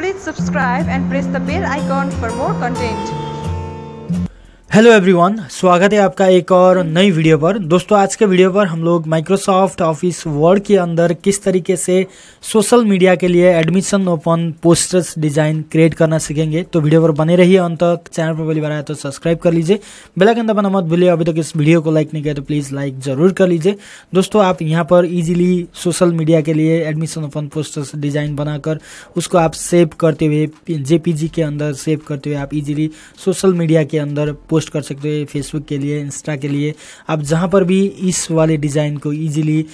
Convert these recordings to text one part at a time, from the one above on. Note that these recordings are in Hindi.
Please subscribe and press the bell icon for more content. Hello everyone स्वागत है आपका एक और नई वीडियो पर दोस्तों आज के वीडियो पर हम लोग माइक्रोसॉफ्ट ऑफिस वर्ड के अंदर किस तरीके से सोशल मीडिया के लिए admission open posters design create करना सीखेंगे तो वीडियो पर बने रहिए अंत तक चैनल पर पहली बार आया तो सब्सक्राइब कर लीजिए बेलाइकन दबाना मत भूलिए अभी तक इस वीडियो को लाइक नहीं किया तो प्लीज़ लाइक ज़रूर कर लीजिए दोस्तों आप यहाँ पर ईजिली सोशल मीडिया के लिए एडमिशन ओपन पोस्टर्स डिजाइन बनाकर उसको आप सेव करते हुए जे के अंदर सेव करते हुए आप ईजिली सोशल मीडिया के अंदर पोस्ट कर सकते हो फेसबुक के लिए इंस्टा के लिए आप जहाँ पर भी इस वाले डिज़ाइन को ईजिली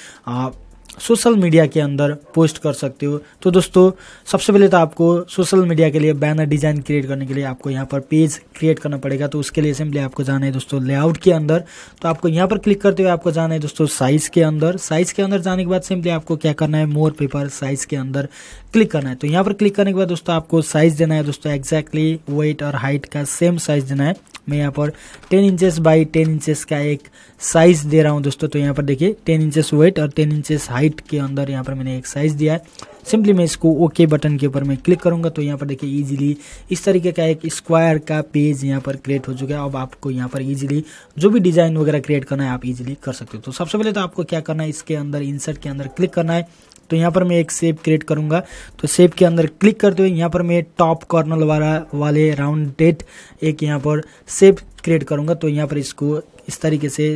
सोशल मीडिया के अंदर पोस्ट कर सकते हो तो दोस्तों सबसे पहले तो आपको सोशल मीडिया के लिए बैनर डिज़ाइन क्रिएट करने के लिए आपको यहाँ पर पेज क्रिएट करना पड़ेगा तो उसके लिए सिंपली आपको जाना है दोस्तों लेआउट के अंदर तो आपको यहाँ पर क्लिक करते हुए आपको जाना है दोस्तों साइज़ के अंदर साइज़ के अंदर जाने के बाद सिंपली आपको क्या करना है मोर पेपर साइज़ के अंदर क्लिक करना है तो यहाँ पर क्लिक करने के बाद दोस्तों आपको साइज़ देना है दोस्तों एक्जैक्टली वेट और हाइट का सेम साइज़ देना है मैं यहाँ पर ten inches by ten inches का एक साइज़ दे रहा हूँ दोस्तों तो यहाँ पर देखिए टेन इंचेस वेट और टेन इंचेस हाइट के अंदर यहाँ पर मैंने एक साइज़ दिया है सिंपली मैं इसको ओके बटन के ऊपर मैं क्लिक करूँगा तो यहाँ पर देखिए इजीली इस तरीके का एक स्क्वायर का पेज यहाँ पर क्रिएट हो चुका है अब आपको यहाँ पर इजीली जो भी डिज़ाइन वगैरह क्रिएट करना है आप इजीली कर सकते हो तो सबसे पहले तो आपको क्या करना है इसके अंदर इंसर्ट के अंदर क्लिक करना है तो यहाँ पर मैं एक सेप क्रिएट करूँगा तो सेप के अंदर क्लिक करते हुए यहाँ पर मैं टॉप कॉर्नर वाला वाले राउंड डेट एक यहाँ पर सेप क्रिएट करूँगा तो यहाँ पर इसको इस तरीके से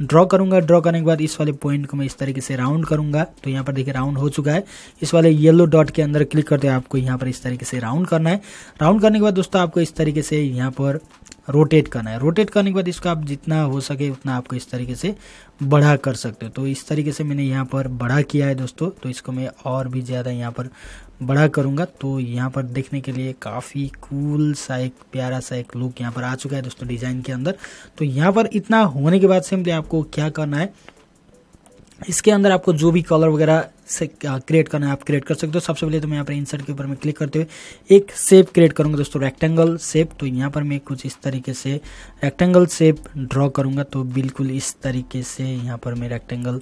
ड्रॉ करूंगा ड्रॉ करने के बाद इस वाले पॉइंट को मैं इस तरीके से राउंड करूंगा तो यहाँ पर देखिए राउंड हो चुका है इस वाले येलो डॉट के अंदर क्लिक करते हैं आपको यहाँ पर इस तरीके से राउंड करना है राउंड करने के बाद दोस्तों आपको इस तरीके से यहाँ पर रोटेट करना है रोटेट करने के बाद इसको आप जितना हो सके उतना आपको इस तरीके से बड़ा कर सकते हो तो इस तरीके से मैंने यहाँ पर बड़ा किया है दोस्तों तो इसको मैं और भी ज़्यादा यहाँ पर बड़ा करूंगा तो यहाँ पर देखने के लिए काफ़ी कूल सा एक प्यारा सा एक लुक यहाँ पर आ चुका है दोस्तों डिज़ाइन के अंदर तो यहाँ पर इतना होने के बाद सिंपली आपको क्या करना है इसके अंदर आपको जो भी कलर वगैरह से क्रिएट करना है आप क्रिएट कर सकते हो सबसे पहले तो मैं यहाँ पर इंसर्ट के ऊपर में क्लिक करते हुए एक सेप क्रिएट करूँगा दोस्तों रेक्टेंगल सेप तो यहाँ पर मैं कुछ इस तरीके से रेक्टेंगल सेप ड्रॉ करूँगा तो बिल्कुल इस तरीके से यहाँ पर मैं रेक्टेंगल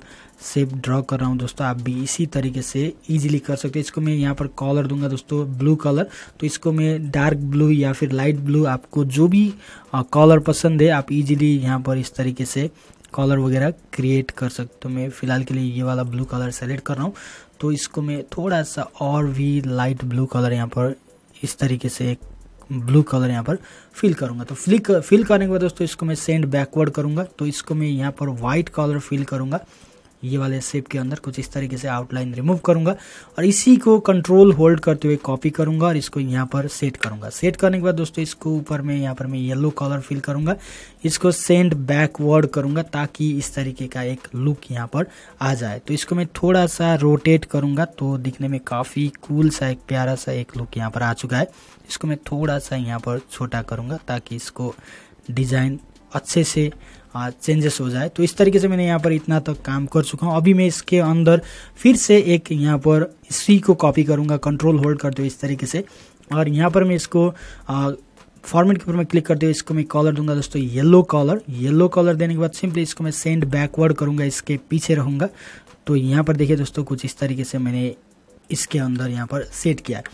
सेप ड्रॉ कर रहा हूँ दोस्तों आप भी इसी तरीके से ईजिली कर सकते हो इसको मैं यहाँ पर कॉलर दूंगा दोस्तों ब्लू कलर तो इसको मैं डार्क ब्लू या फिर लाइट ब्लू आपको जो भी कॉलर पसंद है आप ईजिली यहाँ पर इस तरीके से कॉलर वगैरह क्रिएट कर सकते तो मैं फ़िलहाल के लिए ये वाला ब्लू कलर सेलेक्ट कर रहा हूँ तो इसको मैं थोड़ा सा और भी लाइट ब्लू कलर यहाँ पर इस तरीके से एक ब्लू कलर यहाँ पर फिल करूँगा तो फिल फिल करने के बाद दोस्तों इसको मैं सेंड बैकवर्ड करूँगा तो इसको मैं यहाँ पर वाइट कलर फिल करूँगा ये वाले सेप के अंदर कुछ इस तरीके से आउटलाइन रिमूव करूंगा और इसी को कंट्रोल होल्ड करते हुए कॉपी करूंगा और इसको यहाँ पर सेट करूंगा सेट करने के बाद दोस्तों इसको ऊपर में यहाँ पर मैं येलो कलर फिल करूंगा इसको सेंड बैकवर्ड करूंगा ताकि इस तरीके का एक लुक यहाँ पर आ जाए तो इसको मैं थोड़ा सा रोटेट करूंगा तो दिखने में काफ़ी कूल सा एक प्यारा सा एक लुक यहाँ पर आ चुका है इसको मैं थोड़ा सा यहाँ पर छोटा करूँगा ताकि इसको डिज़ाइन अच्छे से चेंजेस हो जाए तो इस तरीके से मैंने यहाँ पर इतना तक काम कर चुका हूँ अभी मैं इसके अंदर फिर से एक यहाँ पर सी को कॉपी करूँगा कंट्रोल होल्ड करते हुए इस तरीके से और यहाँ पर मैं इसको फॉर्मेट के ऊपर मैं क्लिक करते हुए इसको मैं कॉलर दूंगा दोस्तों येलो कॉलर येलो कॉलर देने के बाद सिंपली इसको मैं सेंड बैकवर्ड करूँगा इसके पीछे रहूँगा तो यहाँ पर देखिए दोस्तों कुछ इस तरीके से मैंने इसके अंदर यहाँ पर सेट किया है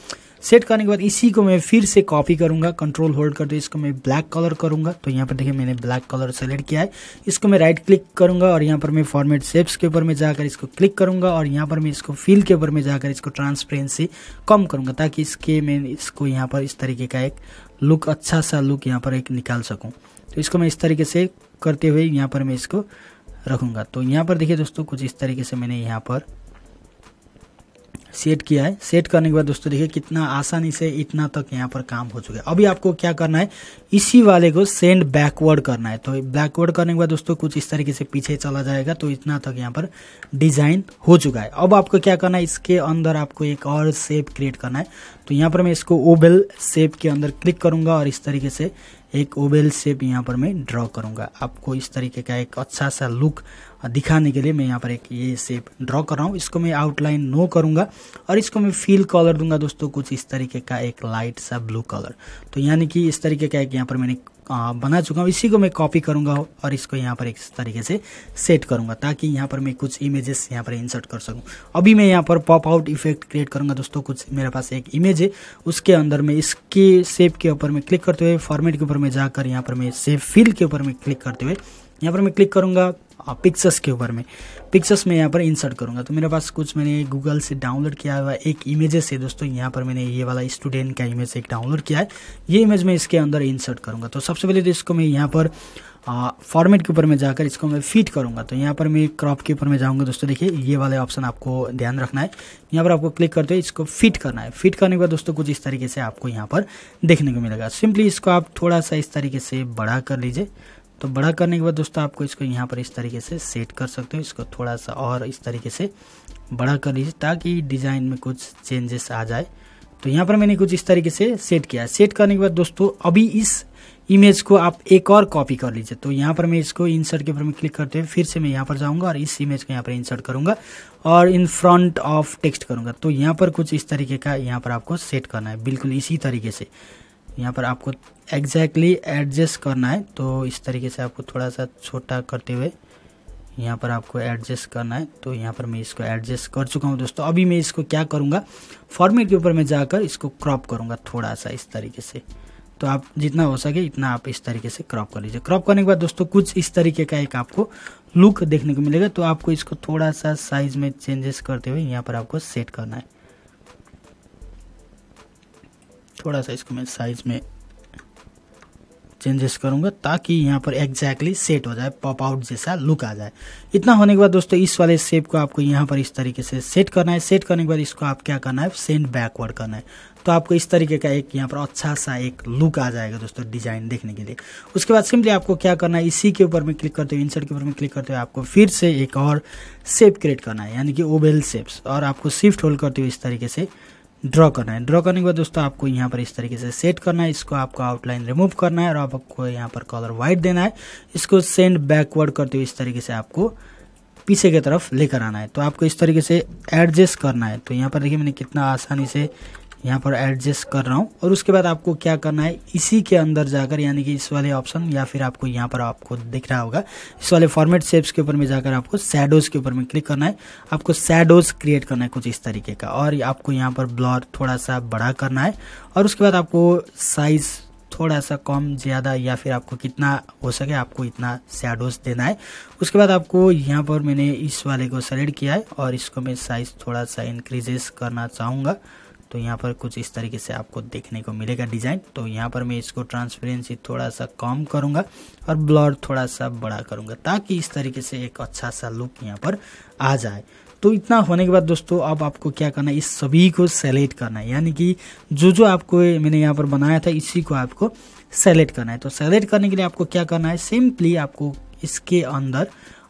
सेट करने के बाद इसी को मैं फिर से कॉपी करूंगा कंट्रोल होल्ड करते इसको मैं ब्लैक कलर करूंगा तो यहाँ पर देखिए मैंने ब्लैक कलर सेलेक्ट किया है इसको मैं राइट क्लिक करूंगा और यहाँ पर मैं फॉर्मेट शेप्स के ऊपर में जाकर इसको क्लिक करूंगा और यहाँ पर मैं इसको फील के ऊपर में जाकर इसको ट्रांसपेरेंसी कम करूंगा ताकि इसके मैं इसको यहाँ पर इस तरीके का एक लुक अच्छा सा लुक यहाँ पर एक निकाल सकूँ तो इसको मैं इस तरीके से करते हुए यहाँ पर मैं इसको रखूँगा तो यहाँ पर देखिए दोस्तों कुछ इस तरीके से मैंने यहाँ पर सेट किया है सेट करने के बाद दोस्तों देखिए कितना आसानी से इतना तक यहाँ पर काम हो चुका है अभी आपको क्या करना है इसी वाले को सेंड बैकवर्ड करना है तो बैकवर्ड करने के बाद दोस्तों कुछ इस तरीके से पीछे चला जाएगा तो इतना तक यहाँ पर डिजाइन हो चुका है अब आपको क्या करना है इसके अंदर आपको एक और सेप क्रिएट करना है तो यहाँ पर मैं इसको ओबेल सेप के अंदर क्लिक करूंगा और इस तरीके से एक ओबेल सेप यहाँ पर मैं ड्रॉ करूंगा आपको इस तरीके का एक अच्छा सा लुक दिखाने के लिए मैं यहाँ पर एक ये शेप ड्रॉ कर रहा हूँ इसको मैं आउटलाइन नो करूँगा और इसको मैं फील कलर दूंगा दोस्तों कुछ इस तरीके का एक लाइट सा ब्लू कलर तो यानी कि इस तरीके का एक यहाँ पर मैंने बना चुका हूँ इसी को मैं कॉपी करूँगा और इसको यहाँ पर एक तरीके से सेट करूँगा ताकि यहाँ पर मैं कुछ इमेजेस यहाँ पर इंसर्ट कर सकूँ अभी मैं यहाँ पर पॉप आउट इफेक्ट क्रिएट करूँगा दोस्तों कुछ मेरे पास एक इमेज है उसके अंदर मैं इसके सेप के ऊपर मैं क्लिक करते हुए फॉर्मेट के ऊपर मैं जाकर यहाँ पर मैं सेप फील के ऊपर मैं क्लिक करते हुए यहाँ पर मैं क्लिक करूँगा पिक्चर्स हाँ, के ऊपर में पिक्चर्स में यहाँ पर इंसर्ट करूँगा तो मेरे पास कुछ मैंने गूगल से डाउनलोड किया हुआ एक इमेजेस है दोस्तों यहाँ पर मैंने ये वाला स्टूडेंट का इमेज एक डाउनलोड किया है ये इमेज मैं इसके अंदर इंसर्ट करूँगा तो सबसे पहले तो इसको मैं यहाँ पर फॉर्मेट के ऊपर में जाकर इसको मैं फिट करूँगा तो यहाँ पर मैं क्रॉप के ऊपर मैं जाऊँगा दोस्तों देखिए ये वाले ऑप्शन आपको ध्यान रखना है यहाँ पर आपको क्लिक करते हुए इसको फिट करना है फिट करने के बाद दोस्तों कुछ इस तरीके से आपको यहाँ पर देखने को मिलेगा सिंपली इसको आप थोड़ा सा इस तरीके से बढ़ा कर लीजिए तो बड़ा करने के बाद दोस्तों आपको इसको यहाँ पर इस तरीके से सेट कर सकते हो इसको थोड़ा सा और इस तरीके से बड़ा कर लीजिए ताकि डिज़ाइन में कुछ चेंजेस आ जाए तो यहाँ पर मैंने कुछ इस तरीके से सेट किया सेट करने के बाद दोस्तों अभी इस इमेज को आप एक और कॉपी कर लीजिए तो यहाँ पर मैं इसको इंसर्ट के ऊपर में क्लिक करते हुए फिर से मैं यहाँ पर जाऊँगा और इस इमेज को यहाँ पर इंसर्ट करूँगा और इन फ्रंट ऑफ टेक्स्ट करूँगा तो यहाँ पर कुछ इस तरीके का यहाँ पर आपको सेट करना है बिल्कुल इसी तरीके से यहाँ पर आपको एग्जैक्टली एडजस्ट करना है तो इस तरीके से आपको थोड़ा सा छोटा करते हुए यहाँ पर आपको एडजस्ट करना है तो यहाँ पर मैं इसको एडजस्ट कर चुका हूँ दोस्तों अभी मैं इसको क्या करूँगा फॉर्मेट के ऊपर मैं जाकर इसको क्रॉप करूँगा थोड़ा सा इस तरीके से तो आप जितना हो सके इतना आप इस तरीके से क्रॉप कर लीजिए क्रॉप करने के बाद दोस्तों कुछ इस तरीके का एक आपको लुक देखने को मिलेगा तो आपको इसको थोड़ा सा साइज में चेंजेस करते हुए यहाँ पर आपको सेट करना है थोड़ा सा इसको मैं साइज़ में चेंजेस करूंगा ताकि यहाँ पर एग्जैक्टली exactly सेट हो जाए पॉप आउट जैसा लुक आ जाए इतना होने के बाद दोस्तों इस वाले शेप को आपको यहाँ पर इस तरीके से सेट करना है सेट करने के बाद इसको आप क्या करना है सेंड बैकवर्ड करना है तो आपको इस तरीके का एक यहाँ पर अच्छा सा एक लुक आ जाएगा दोस्तों डिजाइन देखने के लिए उसके बाद सिंपली आपको क्या करना है इसी के ऊपर में क्लिक करते हुए इंसर्ट के ऊपर में क्लिक करते हुए आपको फिर से एक और सेप क्रिएट करना है यानी कि ओबेल सेप्स और आपको शिफ्ट होल्ड करते हुए इस तरीके से ड्रॉ करना है ड्रॉ करने के बाद दोस्तों आपको यहाँ पर इस तरीके से सेट करना है इसको आपको आउटलाइन रिमूव करना है और आपको यहाँ पर कलर व्हाइट देना है इसको सेंड बैकवर्ड करते हुए इस तरीके से आपको पीछे की तरफ लेकर आना है तो आपको इस तरीके से एडजस्ट करना है तो यहाँ पर देखिए मैंने कितना आसानी से यहाँ पर एडजस्ट कर रहा हूँ और उसके बाद आपको क्या करना है इसी के अंदर जाकर यानी कि इस वाले ऑप्शन या फिर आपको यहाँ पर आपको दिख रहा होगा इस वाले फॉर्मेट शेप्स के ऊपर में जाकर आपको सैडोज के ऊपर में क्लिक करना है आपको सैडोज क्रिएट करना है कुछ इस तरीके का और आपको यहाँ पर ब्लॉर थोड़ा सा बड़ा करना है और उसके बाद आपको साइज़ थोड़ा सा कम ज़्यादा या फिर आपको कितना हो सके आपको इतना सैडोज देना है उसके बाद आपको यहाँ पर मैंने इस वाले को सेलेक्ट किया है और इसको मैं साइज़ थोड़ा सा इंक्रीजेस करना चाहूँगा तो यहाँ पर कुछ इस तरीके से आपको देखने को मिलेगा डिज़ाइन तो यहाँ पर मैं इसको ट्रांसपेरेंसी थोड़ा सा कम करूँगा और ब्लर थोड़ा सा बड़ा करूँगा ताकि इस तरीके से एक अच्छा सा लुक यहाँ पर आ जाए तो इतना होने के बाद दोस्तों अब आपको क्या करना है इस सभी को सेलेक्ट करना है यानी कि जो जो आपको मैंने यहाँ पर बनाया था इसी को आपको सेलेक्ट करना है तो सेलेक्ट करने के लिए आपको क्या करना है सिंपली आपको इसके अंदर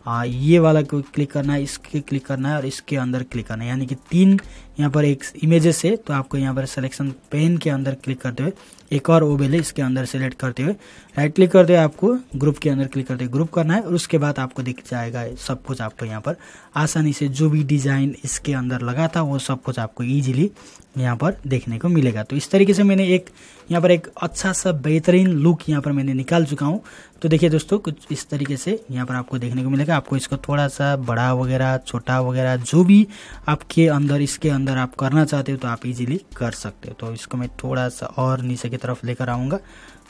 आ, ये वाला को क्लिक करना है इसके क्लिक करना है और इसके अंदर क्लिक करना है यानी कि तीन यहाँ पर एक इमेजेस से तो आपको यहाँ पर सिलेक्शन पेन के अंदर क्लिक करते हुए एक और ओबेल है इसके अंदर सेलेक्ट करते हुए राइट क्लिक करते हुए आपको ग्रुप के अंदर क्लिक करते हुए ग्रुप करना है और उसके बाद आपको दिख जाएगा सब कुछ आपको यहाँ पर आसानी से जो भी डिज़ाइन इसके अंदर लगा था वो सब कुछ आपको ईजिली यहाँ पर देखने को मिलेगा तो इस तरीके से मैंने एक यहाँ पर एक अच्छा सा बेहतरीन लुक यहाँ पर मैंने निकाल चुका हूँ तो देखिए दोस्तों कुछ इस तरीके से यहाँ पर आपको देखने को मिलेगा आपको इसको थोड़ा सा बड़ा वगैरह छोटा वगैरह जो भी आपके अंदर इसके अंदर अंदर आप करना चाहते हो तो आप इजीली कर सकते हो तो इसको मैं थोड़ा सा और नीचे की तरफ लेकर आऊँगा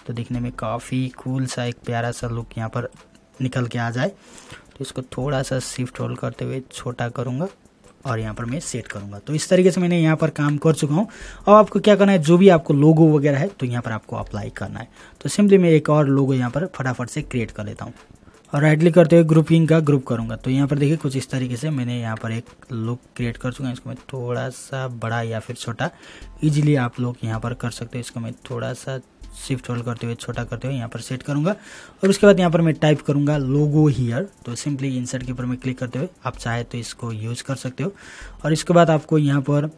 तो दिखने में काफ़ी कूल सा एक प्यारा सा लुक यहाँ पर निकल के आ जाए तो इसको थोड़ा सा शिफ्ट होल्ड करते हुए छोटा करूँगा और यहाँ पर मैं सेट करूँगा तो इस तरीके से मैंने यहाँ पर काम कर चुका हूँ अब आपको क्या करना है जो भी आपको लोगो वगैरह है तो यहाँ पर आपको अप्लाई करना है तो सिंपली मैं एक और लोगो यहाँ पर फटाफट से क्रिएट कर लेता हूँ और राइट क्लिक करते हुए ग्रुपिंग का ग्रुप करूंगा तो यहाँ पर देखिए कुछ इस तरीके से मैंने यहाँ पर एक लुक क्रिएट कर चुका है इसको मैं थोड़ा सा बड़ा या फिर छोटा इजीली आप लोग यहाँ पर कर सकते हो इसको मैं थोड़ा सा शिफ्ट होल्ड करते हुए छोटा करते हुए यहाँ पर सेट करूंगा और उसके बाद यहाँ पर मैं टाइप करूंगा लोगो हीयर तो सिंपली इंसर्ट के ऊपर मैं क्लिक करते हुए आप चाहे तो इसको यूज़ कर सकते हो और इसके बाद आपको यहाँ पर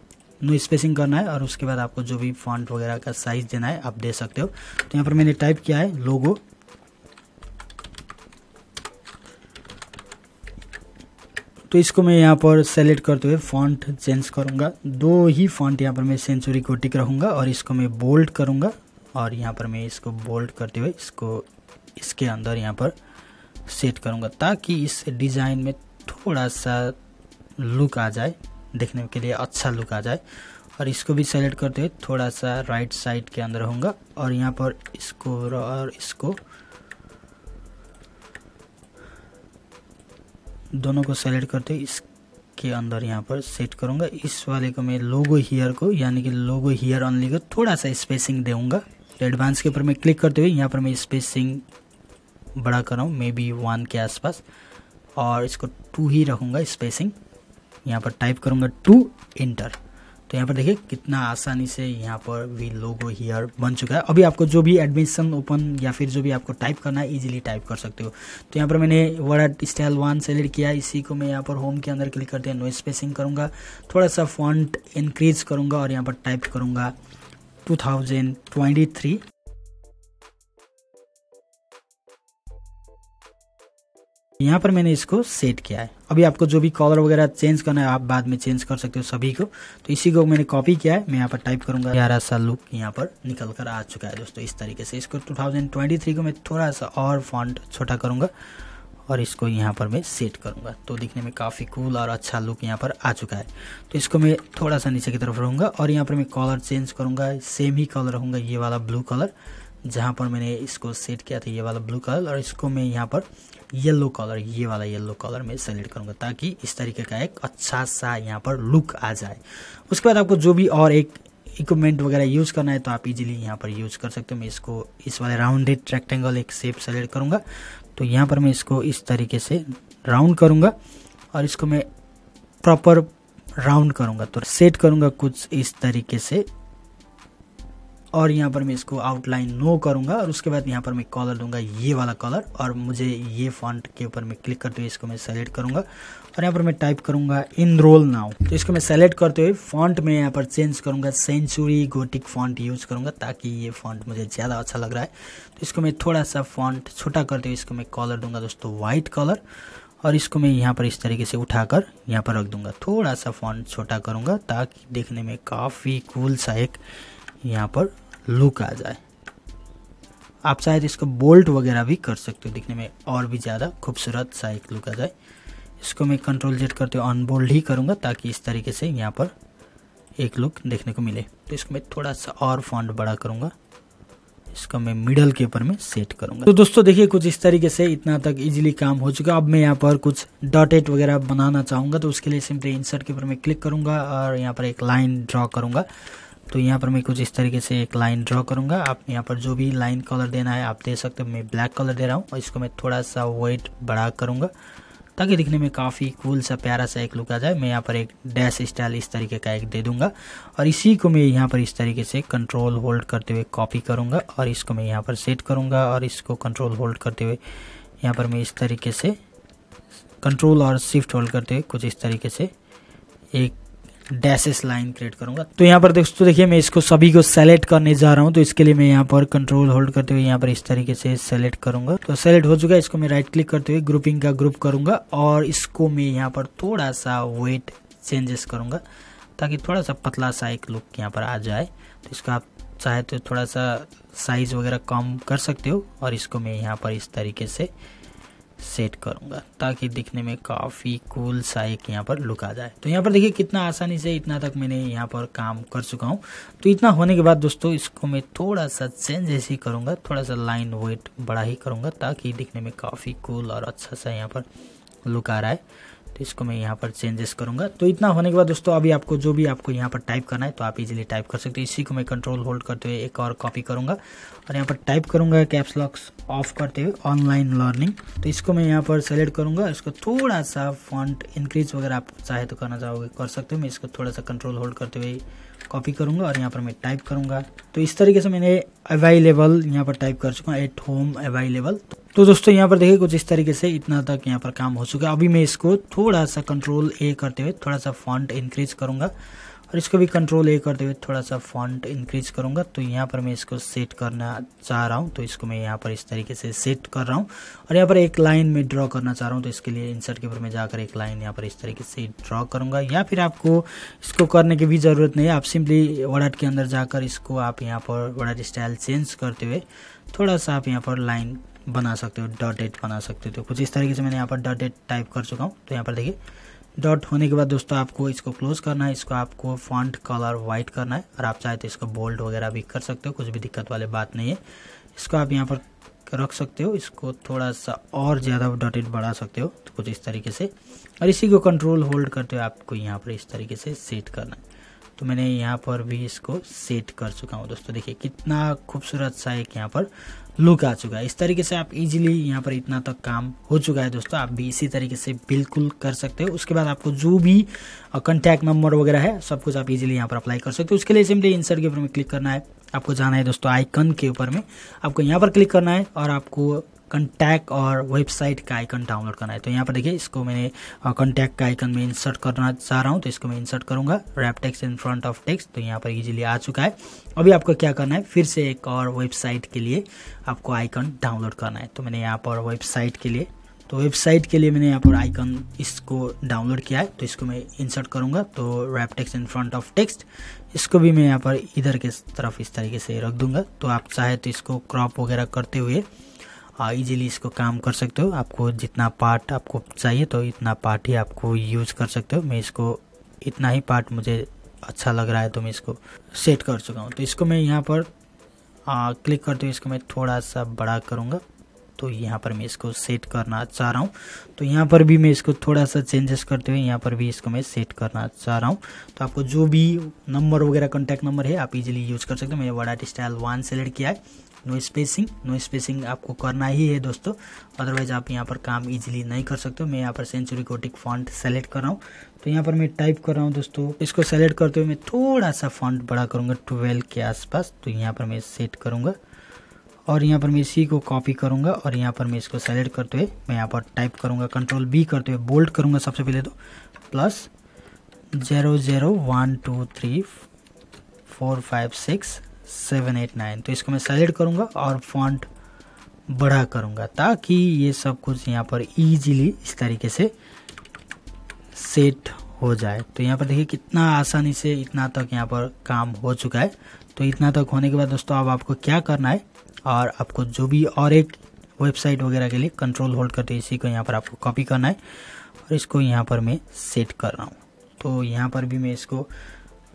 नो स्पेसिंग करना है और उसके बाद आपको जो भी फॉन्ट वगैरह का साइज़ देना है आप दे सकते हो तो यहाँ पर मैंने टाइप किया है लोगो तो इसको मैं यहाँ पर सेलेक्ट करते हुए फॉन्ट चेंज करूँगा दो ही फॉन्ट यहाँ पर मैं सेंचुरी को टिक रहूँगा और इसको मैं बोल्ड करूँगा और यहाँ पर मैं इसको बोल्ड करते हुए इसको इसके अंदर यहाँ पर सेट करूँगा ताकि इस डिज़ाइन में थोड़ा सा लुक आ जाए देखने के लिए अच्छा लुक आ जाए और इसको भी सेलेक्ट करते हुए थोड़ा सा राइट साइड के अंदर रहूँगा और यहाँ पर इसको और इसको दोनों को सेलेक्ट करते इसके अंदर यहाँ पर सेट करूँगा इस वाले को मैं लोगो हीयर को यानी कि लोगो हीयर ऑनली को थोड़ा सा स्पेसिंग दूँगा एडवांस के ऊपर मैं क्लिक करते हुए यहाँ पर मैं स्पेसिंग बड़ा कर रहा हूँ मे बी वन के आसपास और इसको टू ही रखूँगा स्पेसिंग यहाँ पर टाइप करूँगा टू इंटर तो यहाँ पर देखिए कितना आसानी से यहाँ पर वी लोगो हियर बन चुका है अभी आपको जो भी एडमिशन ओपन या फिर जो भी आपको टाइप करना है इजीली टाइप कर सकते हो तो यहाँ पर मैंने वर्ड स्टाइल वन सेलेक्ट किया इसी को मैं यहाँ पर होम के अंदर क्लिक करते हैं नो स्पेसिंग करूँगा थोड़ा सा फॉन्ट इंक्रीज करूँगा और यहाँ पर टाइप करूँगा टू यहाँ पर मैंने इसको सेट किया है अभी आपको जो भी कॉलर वगैरह चेंज करना है आप बाद में चेंज कर सकते हो सभी को तो इसी को मैंने कॉपी किया है मैं यहाँ पर टाइप करूंगा ग्यारह सा लुक यहाँ पर निकल कर आ चुका है दोस्तों इस तरीके से इसको 2023 को मैं थोड़ा सा और फॉन्ट छोटा करूंगा और इसको यहाँ पर मैं सेट करूंगा तो दिखने में काफ़ी कूल और अच्छा लुक यहाँ पर आ चुका है तो इसको मैं थोड़ा सा नीचे की तरफ रहूँगा और यहाँ पर मैं कॉलर चेंज करूँगा सेम ही कलर रहूँगा ये वाला ब्लू कलर जहाँ पर मैंने इसको सेट किया था ये वाला ब्लू कलर और इसको मैं यहाँ पर येलो कलर ये वाला येलो कलर में सेलेक्ट करूँगा ताकि इस तरीके का एक अच्छा सा यहाँ पर लुक आ जाए उसके बाद आपको जो भी और एक इक्विपमेंट वगैरह यूज़ करना है तो आप इजीली यहाँ पर यूज़ कर सकते हो मैं इसको इस वाले राउंडेड रेक्टेंगल एक शेप सेलेक्ट करूँगा तो यहाँ पर मैं इसको इस तरीके से राउंड करूँगा और इसको मैं प्रॉपर राउंड करूँगा तो सेट करूँगा कुछ इस तरीके से और यहाँ पर मैं इसको आउटलाइन नो करूँगा और उसके बाद यहाँ पर मैं कॉलर दूंगा ये वाला कॉलर और मुझे ये फॉन्ट के ऊपर मैं क्लिक करते हुए इसको मैं सेलेक्ट करूँगा और यहाँ पर मैं टाइप करूँगा इन रोल नाउ तो इसको मैं सेलेक्ट करते हुए फॉन्ट में यहाँ पर चेंज करूँगा सेंचुरी गोटिक फॉन्ट यूज़ करूँगा ताकि ये फॉन्ट मुझे ज़्यादा अच्छा लग रहा है तो इसको मैं थोड़ा सा फॉन्ट छोटा करते हुए इसको मैं कॉलर दूंगा दोस्तों व्हाइट कलर और इसको मैं यहाँ पर इस तरीके से उठाकर यहाँ पर रख दूंगा थोड़ा सा फॉन्ट छोटा करूँगा ताकि देखने में काफ़ी कूल सा एक यहाँ पर लुक आ जाए आप शायद इसको बोल्ट वगैरह भी कर सकते हो दिखने में और भी ज़्यादा खूबसूरत सा एक लुक आ जाए इसको मैं कंट्रोल जेट करते हुए अनबोल्ड ही करूँगा ताकि इस तरीके से यहाँ पर एक लुक देखने को मिले तो इसको मैं थोड़ा सा और फॉन्ट बड़ा करूँगा इसको मैं मिडल के ऊपर में सेट करूँगा तो दोस्तों देखिए कुछ इस तरीके से इतना तक इजीली काम हो चुका अब मैं यहाँ पर कुछ डॉटेट वगैरह बनाना चाहूँगा तो उसके लिए सिंपली इंसर्ट के ऊपर मैं क्लिक करूँगा और यहाँ पर एक लाइन ड्रॉ करूँगा तो यहाँ पर मैं कुछ इस तरीके से एक लाइन ड्रॉ करूँगा आप यहाँ पर जो भी लाइन कलर देना है आप दे सकते हो मैं ब्लैक कलर दे रहा हूँ और इसको मैं थोड़ा सा वेट बढ़ा करूँगा ताकि दिखने में काफ़ी कूल सा प्यारा सा एक लुक आ जाए मैं यहाँ पर एक डैश स्टाइल इस तरीके का एक दे दूंगा और इसी को मैं यहाँ पर इस तरीके से कंट्रोल होल्ड करते हुए कॉपी करूँगा और इसको मैं यहाँ पर सेट करूँगा और इसको कंट्रोल होल्ड करते हुए यहाँ पर मैं इस तरीके से कंट्रोल और शिफ्ट होल्ड करते हुए कुछ इस तरीके से एक डैसेस लाइन क्रिएट करूंगा तो यहाँ पर दोस्तों देखिए मैं इसको सभी को सेलेक्ट करने जा रहा हूँ तो इसके लिए मैं यहाँ पर कंट्रोल होल्ड करते हुए यहाँ पर इस तरीके से सेलेक्ट करूंगा तो सेलेक्ट हो चुका है इसको मैं राइट क्लिक करते हुए ग्रुपिंग का ग्रुप करूंगा और इसको मैं यहाँ पर थोड़ा सा वेट चेंजेस करूंगा ताकि थोड़ा सा पतला सा एक लुक यहाँ पर आ जाए तो इसका आप चाहे तो थोड़ा सा साइज़ वगैरह कम कर सकते हो और इसको मैं यहाँ पर इस तरीके से सेट करूंगा ताकि दिखने में काफ़ी कूल सा एक यहाँ पर लुक आ जाए तो यहाँ पर देखिए कितना आसानी से इतना तक मैंने यहाँ पर काम कर चुका हूँ तो इतना होने के बाद दोस्तों इसको मैं थोड़ा सा चेंज ऐसे ही करूंगा थोड़ा सा लाइन वेट बड़ा ही करूंगा ताकि दिखने में काफ़ी कूल और अच्छा सा यहाँ पर लुक आ रहा है तो इसको मैं यहाँ पर चेंजेस करूँगा तो इतना होने के बाद दोस्तों अभी आपको जो भी आपको यहाँ पर टाइप करना है तो आप इजीली टाइप कर सकते हो इसी को मैं कंट्रोल होल्ड करते हुए एक और कॉपी करूँगा और यहाँ पर टाइप करूँगा कैप्स लॉक्स ऑफ करते हुए ऑनलाइन लर्निंग तो इसको मैं यहाँ पर सेलेक्ट करूँगा इसको थोड़ा सा फॉन्ट इंक्रीज वगैरह आप चाहे तो करना चाहोगे कर सकते हो मैं इसको थोड़ा सा कंट्रोल होल्ड करते हुए कॉपी करूँगा और यहाँ पर मैं टाइप करूँगा तो इस तरीके से मैंने अवेलेबल यहाँ पर टाइप कर चुका हूँ एट होम अवेलेबल तो दोस्तों यहाँ पर देखिए कुछ इस तरीके से इतना तक यहाँ पर काम हो चुका है अभी मैं इसको थोड़ा सा कंट्रोल ए करते हुए थोड़ा सा फॉन्ट इंक्रीज करूँगा और इसको भी कंट्रोल ए करते हुए थोड़ा सा फॉन्ट इंक्रीज करूँगा तो यहाँ पर मैं इसको सेट करना चाह रहा हूँ तो इसको मैं यहाँ पर इस तरीके से सेट कर रहा हूँ और यहाँ पर एक लाइन में ड्रॉ करना चाह रहा हूँ तो इसके लिए इंसर्ट के ऊपर मैं जाकर एक लाइन यहाँ पर इस तरीके से ड्रॉ करूँगा या फिर आपको इसको करने की भी ज़रूरत नहीं है आप सिंपली वडाट के अंदर जाकर इसको आप यहाँ पर वर्ड स्टाइल चेंज करते हुए थोड़ा सा आप यहाँ पर लाइन बना सकते हो डॉट डेट बना सकते हो तो कुछ इस तरीके से मैंने यहाँ पर डॉट डेट टाइप कर चुका हूँ तो यहाँ पर देखिए डॉट होने के बाद दोस्तों आपको इसको क्लोज करना है इसको आपको फॉन्ट कलर व्हाइट करना है और आप चाहे तो इसको बोल्ड वगैरह भी कर सकते हो कुछ भी दिक्कत वाली बात नहीं है इसको आप यहाँ पर रख सकते हो इसको थोड़ा सा और ज़्यादा डॉटेड बढ़ा सकते हो तो कुछ इस तरीके से और इसी को कंट्रोल होल्ड करते हुए आपको यहाँ पर इस तरीके से सेट करना है तो मैंने यहाँ पर भी इसको सेट कर चुका हूँ दोस्तों देखिए कितना खूबसूरत सा एक यहाँ पर लुक आ चुका है इस तरीके से आप इजीली यहाँ पर इतना तक काम हो चुका है दोस्तों आप भी इसी तरीके से बिल्कुल कर सकते हो उसके बाद आपको जो भी कॉन्टैक्ट नंबर वगैरह है सब कुछ आप इजीली यहाँ पर अप्लाई कर सकते हो उसके लिए सिंपली इंसर्ट के ऊपर में क्लिक करना है आपको जाना है दोस्तों आइकन के ऊपर में आपको यहाँ पर क्लिक करना है और आपको कंटैक्ट और वेबसाइट का आइकन डाउनलोड करना है तो यहाँ पर देखिए इसको मैंने कंटैक्ट का आइकन में इंसर्ट करना चाह रहा हूँ तो इसको मैं इंसर्ट करूँगा wrap text in front of text तो यहाँ पर ईजिली आ चुका है अभी आपको क्या करना है फिर से एक और वेबसाइट के लिए आपको आइकन डाउनलोड करना है तो मैंने यहाँ पर वेबसाइट के लिए तो वेबसाइट के लिए मैंने यहाँ पर आइकन इसको डाउनलोड किया है तो इसको मैं इंसर्ट करूँगा तो wrap text in front of text इसको भी मैं यहाँ पर इधर के तरफ इस तरीके से रख दूँगा तो आप चाहे तो इसको क्रॉप वगैरह करते हुए ईजिली इसको काम कर सकते हो आपको जितना पार्ट आपको चाहिए तो इतना पार्ट ही आपको यूज कर सकते हो मैं इसको इतना ही पार्ट मुझे अच्छा लग रहा है तो मैं इसको सेट कर चुका हूँ तो इसको मैं यहाँ पर आ, क्लिक करते हुए इसको मैं थोड़ा सा बड़ा करूँगा तो यहाँ पर मैं इसको सेट करना चाह रहा हूँ तो यहाँ पर भी मैं इसको थोड़ा सा चेंजेस करते हुए यहाँ पर भी इसको मैं सेट करना चाह रहा हूँ तो आपको जो भी नंबर वगैरह कॉन्टैक्ट नंबर है आप इजीली यूज़ कर सकते हो मैंने वडाट स्टाइल वन सेलेक्ट किया है नो स्पेसिंग नो स्पेसिंग आपको करना ही है दोस्तों अदरवाइज आप यहाँ पर काम इजीली नहीं कर सकते मैं यहाँ पर सेंचुरी कोटिक फॉन्ट सेलेक्ट कर रहा हूँ तो यहाँ पर मैं टाइप कर रहा हूँ दोस्तों इसको सेलेक्ट करते हुए मैं थोड़ा सा फॉन्ट बड़ा करूँगा ट्वेल्व के आसपास तो यहाँ पर मैं सेट करूँगा और यहाँ पर मैं इसी को कॉपी करूँगा और यहाँ पर मैं इसको सेलेक्ट करते हुए मैं यहाँ पर टाइप करूँगा कंट्रोल बी करते हुए बोल्ड करूँगा सबसे पहले तो plus zero zero one two three four five six seven eight nine तो इसको मैं सेलेक्ट करूँगा और फॉन्ट बड़ा करूँगा ताकि ये सब कुछ यहाँ पर ईजिली इस तरीके से सेट हो जाए तो यहाँ पर देखिए कितना आसानी से इतना तक यहाँ पर काम हो चुका है तो इतना तक होने के बाद दोस्तों अब आपको क्या करना है और आपको जो भी और एक वेबसाइट वगैरह के लिए कंट्रोल होल्ड करते इसी को यहाँ पर आपको कॉपी करना है और इसको यहाँ पर मैं सेट कर रहा हूँ तो यहाँ पर भी मैं इसको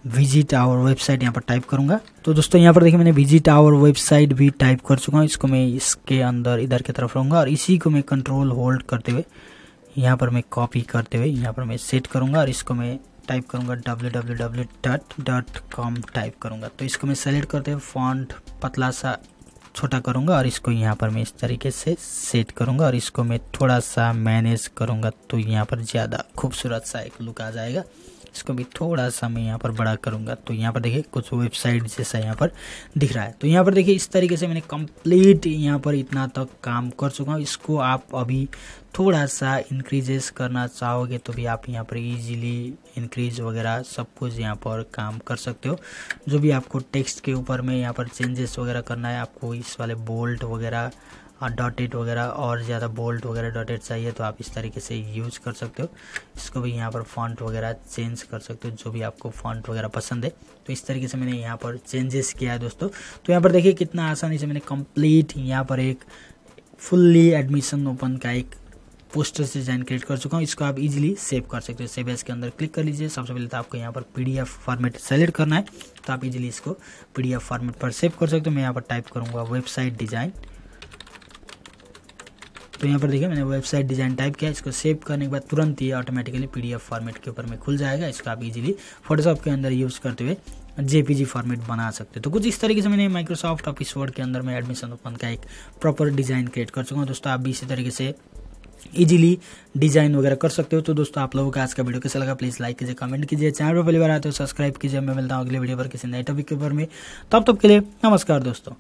विजिट आवर वेबसाइट यहाँ पर टाइप करूँगा तो दोस्तों यहाँ पर देखिए मैंने विजिट आवर वेबसाइट भी टाइप कर चुका हूँ इसको मैं इसके अंदर इधर की तरफ रहूँगा और इसी को मैं कंट्रोल होल्ड करते हुए यहाँ पर मैं कॉपी करते हुए यहाँ पर मैं सेट करूँगा और इसको मैं टाइप करूँगा W W W dot dot com type करूँगा तो इसको मैं सेलेक्ट करते हुए फॉन्ट पतला सा छोटा करूँगा और इसको यहाँ पर मैं इस तरीके से सेट करूँगा और इसको मैं थोड़ा सा मैनेज करूँगा तो यहाँ पर ज़्यादा खूबसूरत सा एक लुक आ जाएगा इसको भी थोड़ा सा मैं यहाँ पर बड़ा करूँगा तो यहाँ पर देखिए कुछ वेबसाइट जैसा यहाँ पर दिख रहा है तो यहाँ पर देखिए इस तरीके से मैंने कंप्लीट यहाँ पर इतना तक काम कर चुका हूँ इसको आप अभी थोड़ा सा इंक्रीजेस करना चाहोगे तो भी आप यहाँ पर इजीली इंक्रीज वगैरह सब कुछ यहाँ पर काम कर सकते हो जो भी आपको टेक्स्ट के ऊपर में यहाँ पर चेंजेस वगैरह करना है आपको इस वाले बोल्ट वगैरह और हाँ, डॉटेड वगैरह और ज़्यादा बोल्ट वगैरह डॉटेड चाहिए तो आप इस तरीके से यूज़ कर सकते हो इसको भी यहाँ पर फॉन्ट वगैरह चेंज कर सकते हो जो भी आपको फॉन्ट वगैरह पसंद है तो इस तरीके से मैंने यहाँ पर चेंजेस किया है दोस्तों तो यहाँ पर देखिए कितना आसानी से मैंने कंप्लीट यहाँ पर एक फुल्ली एडमिशन ओपन का एक पोस्टर से डिजाइन क्रिएट कर चुका हूँ इसको आप इजीली सेव कर सकते हो सेव एज के अंदर क्लिक कर लीजिए सबसे पहले तो आपको यहाँ पर पीडीएफ फॉर्मेट सेलेक्ट करना है तो आप इजीली इसको पीडीएफ फॉर्मेट पर सेव कर सकते हो मैं यहाँ पर टाइप करूँगा वेबसाइट डिजाइन तो यहाँ पर देखिए मैंने वेबसाइट डिज़ाइन टाइप किया इसको सेव करने के बाद तुरंत ही ऑटोमेटिकली पीडीएफ फॉर्मेट के ऊपर में खुल जाएगा इसको आप इजीली फोटोशॉप के अंदर यूज़ करते हुए जेपीजी फॉर्मेट बना सकते हो तो कुछ इस तरीके से मैंने माइक्रोसॉफ्ट ऑफिस वर्ड के अंदर मैं एडमिशन ओपन का एक प्रॉपर डिज़ाइन क्रिएट कर चुका हूँ दोस्तों आप भी इसी तरीके से इजीली डिजाइन वगैरह कर सकते हो तो दोस्तों आप लोगों का आज का वीडियो कैसा लगा प्लीज़ लाइक कीजिए कमेंट कीजिए चैनल पर पहली बार आते हो सब्सक्राइब कीजिए मैं मिलता हूँ अगले वीडियो पर किसी नए टॉपिक के ऊपर में तब तक के लिए नमस्कार दोस्तों